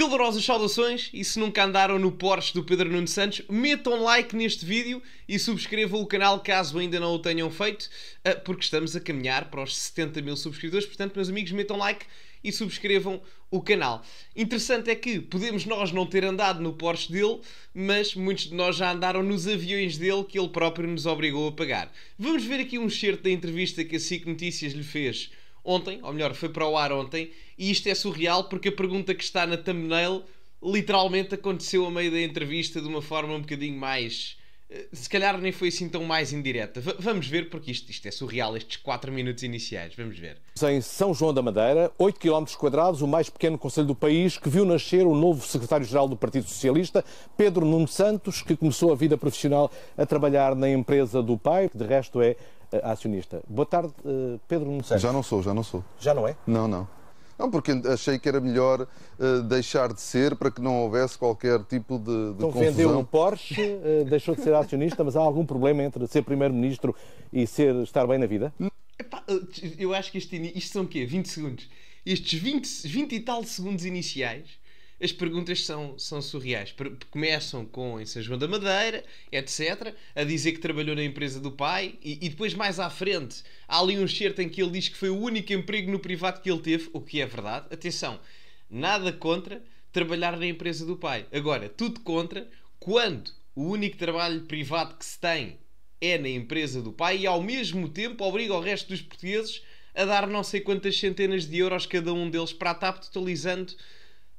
calorosas saudações e se nunca andaram no Porsche do Pedro Nuno Santos, metam like neste vídeo e subscrevam o canal caso ainda não o tenham feito, ah, porque estamos a caminhar para os 70 mil subscritores. Portanto, meus amigos, metam like e subscrevam o canal. Interessante é que podemos nós não ter andado no Porsche dele, mas muitos de nós já andaram nos aviões dele que ele próprio nos obrigou a pagar. Vamos ver aqui um excerto da entrevista que a SIC Notícias lhe fez ontem, ou melhor, foi para o ar ontem, e isto é surreal porque a pergunta que está na thumbnail literalmente aconteceu a meio da entrevista de uma forma um bocadinho mais. Eh, se calhar nem foi assim tão mais indireta. V vamos ver, porque isto, isto é surreal, estes 4 minutos iniciais. Vamos ver. Em São João da Madeira, 8 km, o mais pequeno conselho do país, que viu nascer o novo secretário-geral do Partido Socialista, Pedro Nuno Santos, que começou a vida profissional a trabalhar na empresa do pai, que de resto é acionista. Boa tarde, eh, Pedro Nunes. Já não sou, já não sou. Já não é? Não, não. Não, porque achei que era melhor uh, deixar de ser para que não houvesse qualquer tipo de, de então, confusão. vendeu um Porsche, uh, deixou de ser acionista, mas há algum problema entre ser primeiro-ministro e ser, estar bem na vida? Epá, eu acho que este, isto são o quê? 20 segundos. Estes 20, 20 e tal segundos iniciais as perguntas são, são surreais. Começam com em São João da Madeira, etc., a dizer que trabalhou na empresa do pai, e, e depois mais à frente há ali um certo em que ele diz que foi o único emprego no privado que ele teve, o que é verdade. Atenção, nada contra trabalhar na empresa do pai. Agora, tudo contra quando o único trabalho privado que se tem é na empresa do pai e ao mesmo tempo obriga o resto dos portugueses a dar não sei quantas centenas de euros cada um deles para a TAP, totalizando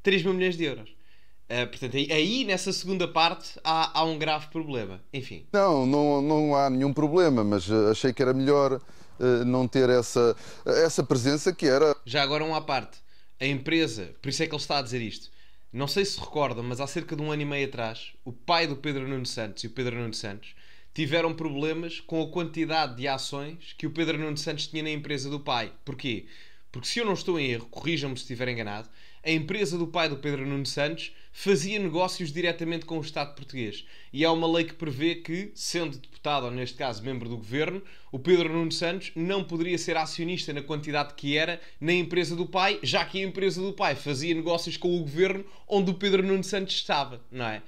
3 mil milhões de euros. Uh, portanto, aí, nessa segunda parte há, há um grave problema. Enfim. Não, não, não há nenhum problema, mas ah, achei que era melhor uh, não ter essa, essa presença que era. Já agora um à parte. A empresa, por isso é que ele está a dizer isto. Não sei se recordam, mas há cerca de um ano e meio atrás, o pai do Pedro Nuno Santos e o Pedro Nuno Santos tiveram problemas com a quantidade de ações que o Pedro Nuno Santos tinha na empresa do pai. Porquê? porque se eu não estou em erro, corrijam-me se estiver enganado, a empresa do pai do Pedro Nuno Santos fazia negócios diretamente com o Estado português. E há uma lei que prevê que, sendo deputado, ou neste caso membro do governo, o Pedro Nuno Santos não poderia ser acionista na quantidade que era na empresa do pai, já que a empresa do pai fazia negócios com o governo onde o Pedro Nuno Santos estava, não é?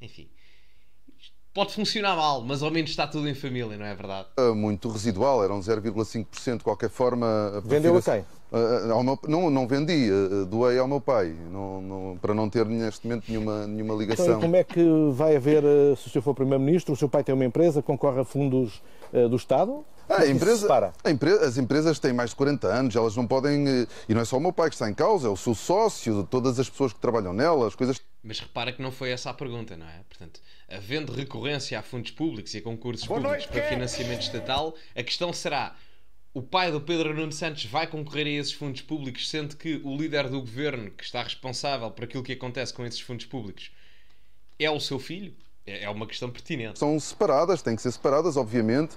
Enfim pode funcionar mal, mas ao menos está tudo em família, não é verdade? Muito residual, era um 0,5% de qualquer forma. Vendeu a quem? Ah, ah, meu, não, não vendi, ah, doei ao meu pai, não, não, para não ter neste momento nenhuma, nenhuma então, ligação. Então, como é que vai haver, se o senhor for Primeiro-Ministro, o seu pai tem uma empresa, concorre a fundos do Estado? A é empresa, a empresa, as empresas têm mais de 40 anos, elas não podem. E não é só o meu pai que está em causa, é o seu sócio, todas as pessoas que trabalham nelas, coisas. Mas repara que não foi essa a pergunta, não é? Portanto, havendo recorrência a fundos públicos e a concursos públicos para é? financiamento estatal, a questão será o pai do Pedro Nuno Santos vai concorrer a esses fundos públicos, sendo que o líder do governo, que está responsável por aquilo que acontece com esses fundos públicos, é o seu filho? É, é uma questão pertinente. São separadas, têm que ser separadas, obviamente.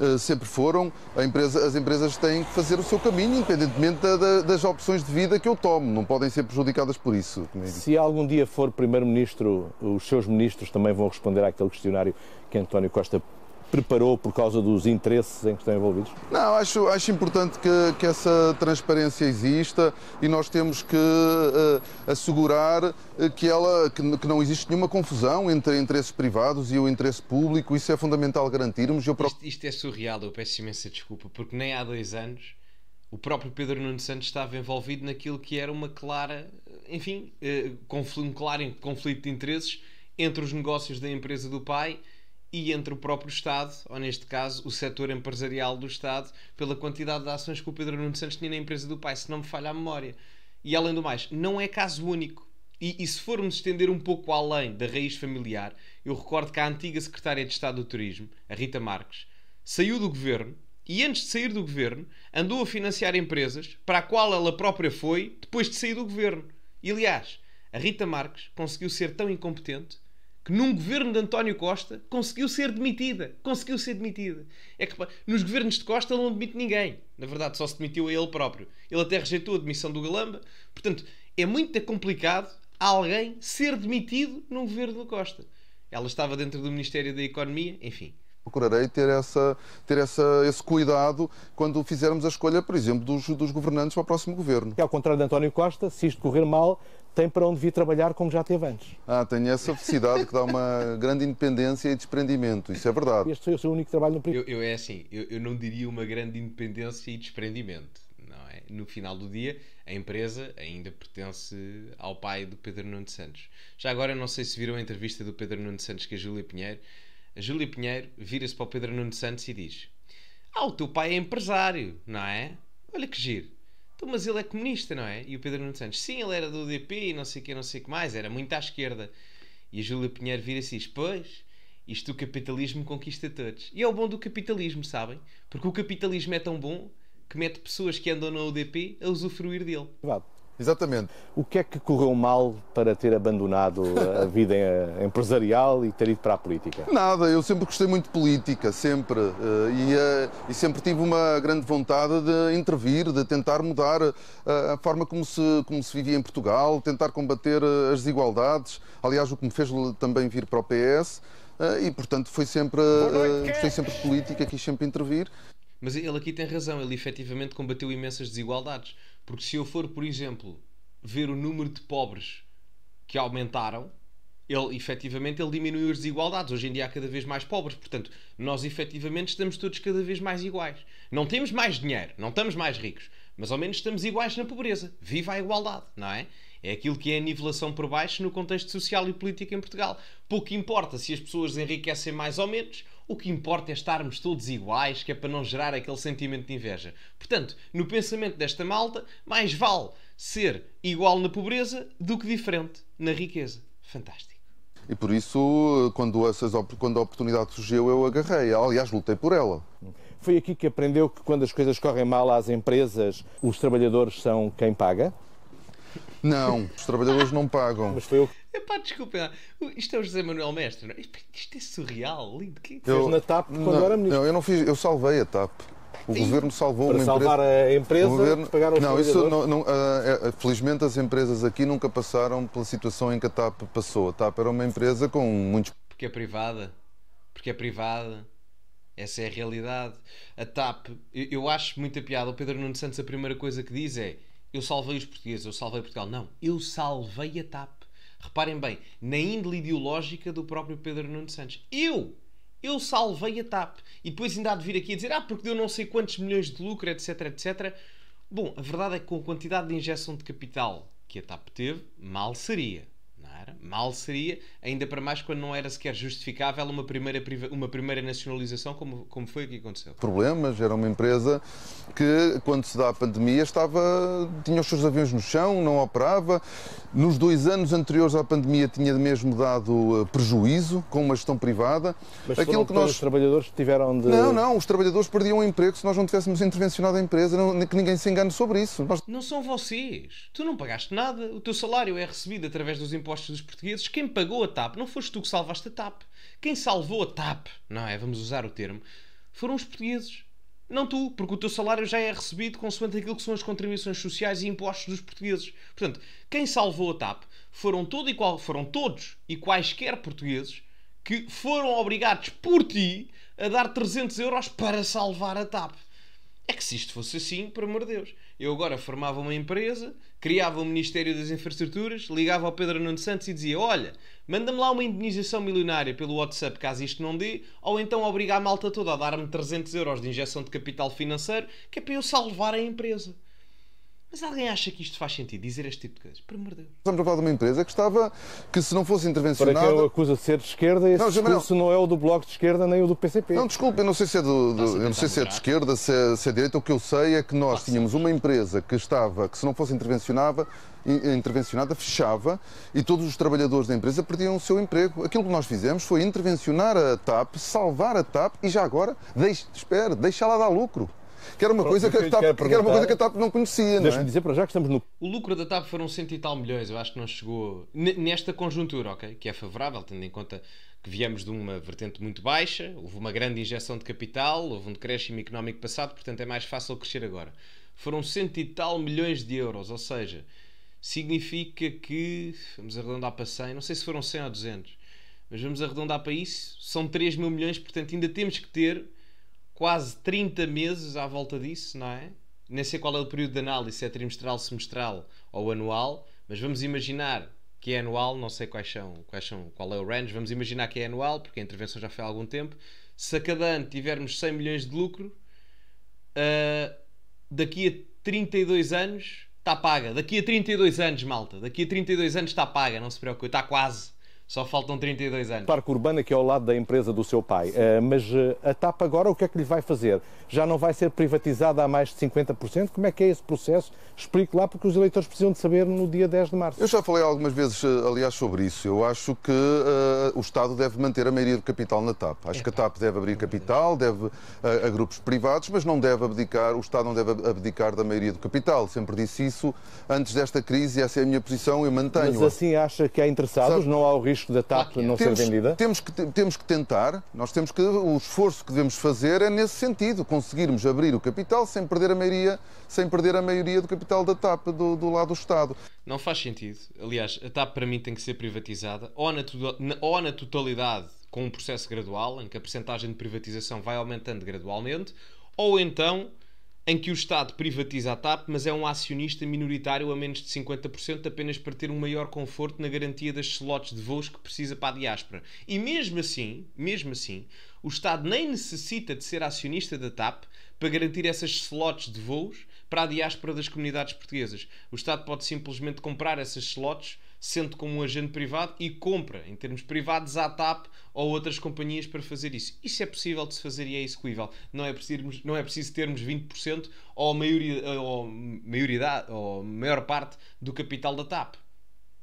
Eh, sempre foram. Empresa, as empresas têm que fazer o seu caminho, independentemente da, da, das opções de vida que eu tomo. Não podem ser prejudicadas por isso. É Se algum dia for Primeiro-Ministro, os seus ministros também vão responder àquele questionário que António Costa preparou por causa dos interesses em que estão envolvidos? Não, acho, acho importante que, que essa transparência exista e nós temos que uh, assegurar eh, que, ela, que, que, não existe nenhuma confusão entre interesses privados e o interesse público. Isso é fundamental garantirmos. Eu... Isto, isto é surreal, eu peço imensa desculpa, porque nem há dois anos o próprio Pedro Nuno Santos estava envolvido naquilo que era uma clara, enfim, uh, conflito, um claro conflito de interesses entre os negócios da empresa do pai e entre o próprio Estado, ou neste caso o setor empresarial do Estado, pela quantidade de ações que o Pedro Nuno Santos tinha na empresa do pai, se não me falha a memória. E além do mais, não é caso único. E, e se formos estender um pouco além da raiz familiar, eu recordo que a antiga secretária de Estado do Turismo, a Rita Marques, saiu do governo e antes de sair do governo andou a financiar empresas para a qual ela própria foi depois de sair do governo. E aliás, a Rita Marques conseguiu ser tão incompetente que num governo de António Costa conseguiu ser demitida. Conseguiu ser demitida. É que nos governos de Costa ele não demite ninguém. Na verdade, só se demitiu a ele próprio. Ele até rejeitou a demissão do Galamba. Portanto, é muito complicado alguém ser demitido num governo de Costa. Ela estava dentro do Ministério da Economia, enfim procurarei ter, essa, ter essa, esse cuidado quando fizermos a escolha, por exemplo, dos, dos governantes para o próximo governo. E ao contrário de António Costa, se isto correr mal, tem para onde vir trabalhar como já teve antes. Ah, tenho essa felicidade que dá uma grande independência e desprendimento, isso é verdade. Este foi o seu único trabalho no período. Eu, eu é assim, eu, eu não diria uma grande independência e desprendimento. Não é? No final do dia, a empresa ainda pertence ao pai do Pedro Nuno Santos. Já agora, não sei se viram a entrevista do Pedro Nuno Santos com a Júlia Pinheiro, a Júlia Pinheiro vira-se para o Pedro Nuno Santos e diz: Ah, o teu pai é empresário, não é? Olha que giro. Então, mas ele é comunista, não é? E o Pedro Nuno Santos: Sim, ele era do UDP e não sei o que, não sei o que mais, era muito à esquerda. E a Júlia Pinheiro vira-se e diz: Pois, isto o capitalismo conquista todos. E é o bom do capitalismo, sabem? Porque o capitalismo é tão bom que mete pessoas que andam na UDP a usufruir dele. Verdade. Exatamente. O que é que correu mal para ter abandonado a vida empresarial e ter ido para a política? Nada, eu sempre gostei muito de política, sempre. Eh, e, eh, e sempre tive uma grande vontade de intervir, de tentar mudar eh, a forma como se, como se vivia em Portugal, tentar combater as desigualdades. Aliás, o que me fez também vir para o PS. E, portanto, foi sempre, gostei sempre de política, quis sempre intervir. Mas ele aqui tem razão, ele efetivamente combateu imensas desigualdades porque se eu for, por exemplo, ver o número de pobres que aumentaram, ele efetivamente ele diminuiu as desigualdades. Hoje em dia há cada vez mais pobres, portanto, nós efetivamente estamos todos cada vez mais iguais. Não temos mais dinheiro, não estamos mais ricos, mas ao menos estamos iguais na pobreza. Viva a igualdade, não é? É aquilo que é a nivelação por baixo no contexto social e político em Portugal. Pouco importa se as pessoas enriquecem mais ou menos o que importa é estarmos todos iguais, que é para não gerar aquele sentimento de inveja. Portanto, no pensamento desta malta, mais vale ser igual na pobreza do que diferente na riqueza. Fantástico. E por isso, quando, essas, quando a oportunidade surgiu, eu agarrei. Aliás, lutei por ela. Foi aqui que aprendeu que quando as coisas correm mal às empresas, os trabalhadores são quem paga? Não, os trabalhadores não pagam. Mas foi eu que Epá, desculpa, isto é o José Manuel Mestre. Não? É? Isto é surreal, lindo. que é eu, fez é na TAP quando não, era ministro? Não, eu não fiz, eu salvei a TAP. O governo salvou uma empresa. salvar a empresa, o governo... pagar não, isso não, não uh, é, Felizmente as empresas aqui nunca passaram pela situação em que a TAP passou. A TAP era uma empresa com muitos. Porque é privada. Porque é privada. Essa é a realidade. A TAP, eu, eu acho muita piada. O Pedro Nuno Santos, a primeira coisa que diz é: Eu salvei os portugueses, eu salvei Portugal. Não, eu salvei a TAP reparem bem, na índole ideológica do próprio Pedro Nuno Santos. Eu! Eu salvei a TAP. E depois ainda há de vir aqui a dizer, ah, porque deu não sei quantos milhões de lucro, etc, etc. Bom, a verdade é que com a quantidade de injeção de capital que a TAP teve, mal seria. Mal seria, ainda para mais quando não era sequer justificável uma primeira, uma primeira nacionalização, como, como foi o que aconteceu. Problemas, era uma empresa que, quando se dá a pandemia, estava, tinha os seus aviões no chão, não operava. Nos dois anos anteriores à pandemia tinha mesmo dado eh, prejuízo com uma gestão privada. Mas Aquilo que nós... os trabalhadores tiveram de... Não, não, os trabalhadores perdiam o emprego se nós não tivéssemos intervencionado a empresa, não, que ninguém se engane sobre isso. Nós... Não são vocês. Tu não pagaste nada. O teu salário é recebido através dos impostos dos portugueses, quem pagou a TAP não foste tu que salvaste a TAP. Quem salvou a TAP, não é? Vamos usar o termo, foram os portugueses. Não tu, porque o teu salário já é recebido consoante aquilo que são as contribuições sociais e impostos dos portugueses. Portanto, quem salvou a TAP foram, todo e qual, foram todos e quaisquer portugueses que foram obrigados por ti a dar 300 euros para salvar a TAP. É que se isto fosse assim, por amor de Deus eu agora formava uma empresa, criava o Ministério das Infraestruturas, ligava ao Pedro Nuno Santos e dizia: Olha, manda-me lá uma indenização milionária pelo WhatsApp caso isto não dê, ou então obriga a malta toda a dar-me 300 euros de injeção de capital financeiro, que é para eu salvar a empresa. Mas alguém acha que isto faz sentido, dizer este tipo de coisas? Por amor de Deus. Estamos a falar de uma empresa que estava, que se não fosse intervencionada... Para que eu acusa de ser de esquerda, esse não, discurso não. não é o do Bloco de Esquerda nem o do PCP. Não, desculpe, eu não sei se é, do, do eu não sei se é de esquerda, se é, se é direita, o que eu sei é que nós Nossa. tínhamos uma empresa que estava, que se não fosse intervencionada, intervencionada fechava e todos os trabalhadores da empresa perdiam o seu emprego. Aquilo que nós fizemos foi intervencionar a TAP, salvar a TAP e já agora, deixe, espera, deixá-la dar lucro que era uma, coisa que, a TAP, que era uma coisa que a TAP não conhecia. É? Deixa-me dizer para já que estamos no. O lucro da TAP foram cento e tal milhões, eu acho que não chegou. Nesta conjuntura, ok? Que é favorável, tendo em conta que viemos de uma vertente muito baixa, houve uma grande injeção de capital, houve um decréscimo económico passado, portanto é mais fácil crescer agora. Foram cento e tal milhões de euros, ou seja, significa que, vamos arredondar para 100, não sei se foram 100 ou 200, mas vamos arredondar para isso, são 3 mil milhões, portanto ainda temos que ter quase 30 meses à volta disso, não é? Nem sei qual é o período de análise, se é trimestral, semestral ou anual, mas vamos imaginar que é anual, não sei quais são, quais são, qual é o range, vamos imaginar que é anual, porque a intervenção já foi há algum tempo. Se a cada ano tivermos 100 milhões de lucro, uh, daqui a 32 anos está paga. Daqui a 32 anos, malta, daqui a 32 anos está paga, não se preocupe, está quase. Só faltam 32 anos. Parque Urbana, que é ao lado da empresa do seu pai. Uh, mas eh, a TAP agora, o que é que lhe vai fazer? Já não vai ser privatizada a mais de 50%? Como é que é esse processo? Explique lá, porque os eleitores precisam de saber no dia 10 de março. Eu já falei algumas vezes, eh, aliás, sobre isso. Eu acho que uh, o Estado deve manter a maioria do capital na TAP. Acho é, que a TAP deve abrir capital, deve uh, a grupos privados, mas não deve abdicar, o Estado não deve abdicar da maioria do capital. Sempre disse isso antes desta crise e essa é a minha posição, eu mantenho. -a. Mas assim acha que há é interessados, Sabe? não há o risco risco da TAP não temos, ser vendida? Temos que, temos que tentar, nós temos que. O esforço que devemos fazer é nesse sentido, conseguirmos abrir o capital sem perder a maioria, sem perder a maioria do capital da TAP do, do lado do Estado. Não faz sentido. Aliás, a TAP para mim tem que ser privatizada ou na, ou na totalidade com um processo gradual, em que a percentagem de privatização vai aumentando gradualmente, ou então em que o Estado privatiza a TAP, mas é um acionista minoritário a menos de 50% apenas para ter um maior conforto na garantia das slots de voos que precisa para a diáspora. E mesmo assim, mesmo assim, o Estado nem necessita de ser acionista da TAP para garantir essas slots de voos para a diáspora das comunidades portuguesas. O Estado pode simplesmente comprar essas slots sente como um agente privado e compra, em termos privados, à TAP ou outras companhias para fazer isso. Isso é possível de se fazer e é execuível. Não é preciso, não é preciso termos 20% ou, maioria, ou, ou maior parte do capital da TAP.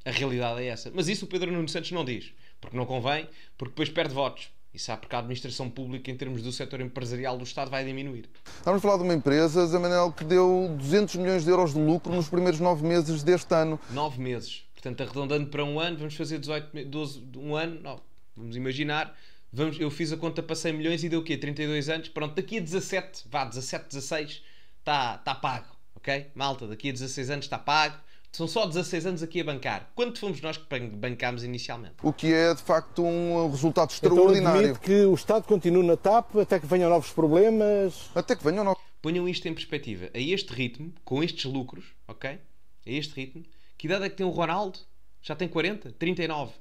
A realidade é essa. Mas isso o Pedro Nuno Santos não diz, porque não convém, porque depois perde votos. E sabe porque a administração pública, em termos do setor empresarial do Estado, vai diminuir. Estamos a falar de uma empresa, Manuel, que deu 200 milhões de euros de lucro nos primeiros nove meses deste ano. Nove meses. Portanto, arredondando para um ano, vamos fazer 18, 12, um ano, não, vamos imaginar, vamos, eu fiz a conta para 100 milhões e deu o quê? 32 anos, pronto, daqui a 17, vá, 17, 16, está tá pago, ok? Malta, daqui a 16 anos está pago, são só 16 anos aqui a bancar. Quanto fomos nós que bancámos inicialmente? O que é, de facto, um resultado então, extraordinário. Então, que o Estado continue na TAP até que venham novos problemas. Até que venham novos. Ponham isto em perspectiva. A este ritmo, com estes lucros, ok? A este ritmo, que idade é que tem o Ronaldo? Já tem 40? 39.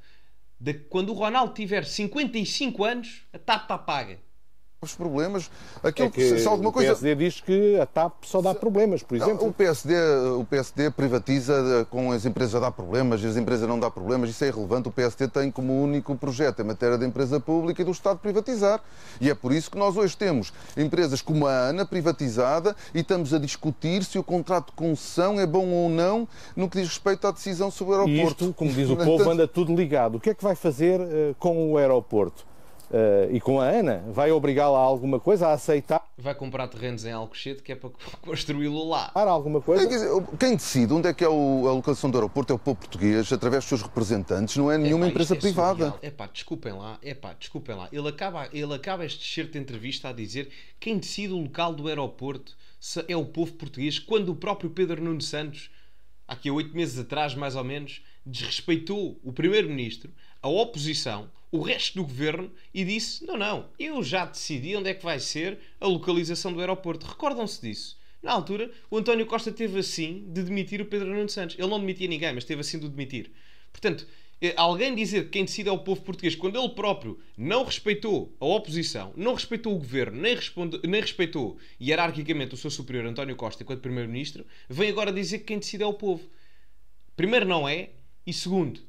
De, quando o Ronaldo tiver 55 anos, a TAP está paga os problemas. Aquilo é que, se alguma coisa... O PSD diz que a TAP só dá problemas, por exemplo. o, PSD, o PSD privatiza eh, com as empresas a dar problemas e as empresas não dá problemas. Isso é irrelevante. O PSD tem como único projeto a matéria da empresa pública e do Estado privatizar. E é por isso que nós hoje temos empresas como a ANA privatizada e estamos a discutir se o contrato de concessão é bom ou não no que diz respeito à decisão sobre o aeroporto. E isto, como diz o povo, anda tudo ligado. O que é que vai fazer eh, com o aeroporto? Uh, e com a Ana, vai obrigá-la a alguma coisa, a aceitar. Vai comprar terrenos em Alcochete que é para construí-lo lá. Para alguma coisa. quem decide onde é que é o, a locação do aeroporto é o povo português, através dos seus representantes, não é nenhuma Epá, empresa é privada. É pá, desculpem lá, é pá, desculpem lá. Ele acaba, ele acaba este certo de entrevista a dizer quem decide o local do aeroporto é o povo português, quando o próprio Pedro Nuno Santos, aqui há oito meses atrás mais ou menos, desrespeitou o primeiro-ministro, a oposição o resto do governo e disse: não, não, eu já decidi onde é que vai ser a localização do aeroporto. Recordam-se disso. Na altura, o António Costa teve assim de demitir o Pedro Nuno Santos. Ele não demitia ninguém, mas teve assim de o demitir. Portanto, eh, alguém dizer que quem decide é o povo português, quando ele próprio não respeitou a oposição, não respeitou o governo, nem, responde, nem respeitou hierarquicamente o seu superior António Costa enquanto primeiro-ministro, vem agora dizer que quem decide é o povo. Primeiro, não é, e segundo,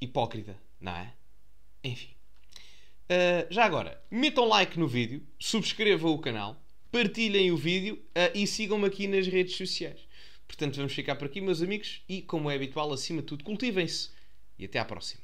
hipócrita, não é? Enfim. Uh, já agora, metam like no vídeo, subscrevam o canal, partilhem o vídeo uh, e sigam-me aqui nas redes sociais. Portanto, vamos ficar por aqui, meus amigos, e como é habitual, acima de tudo, cultivem-se e até à próxima.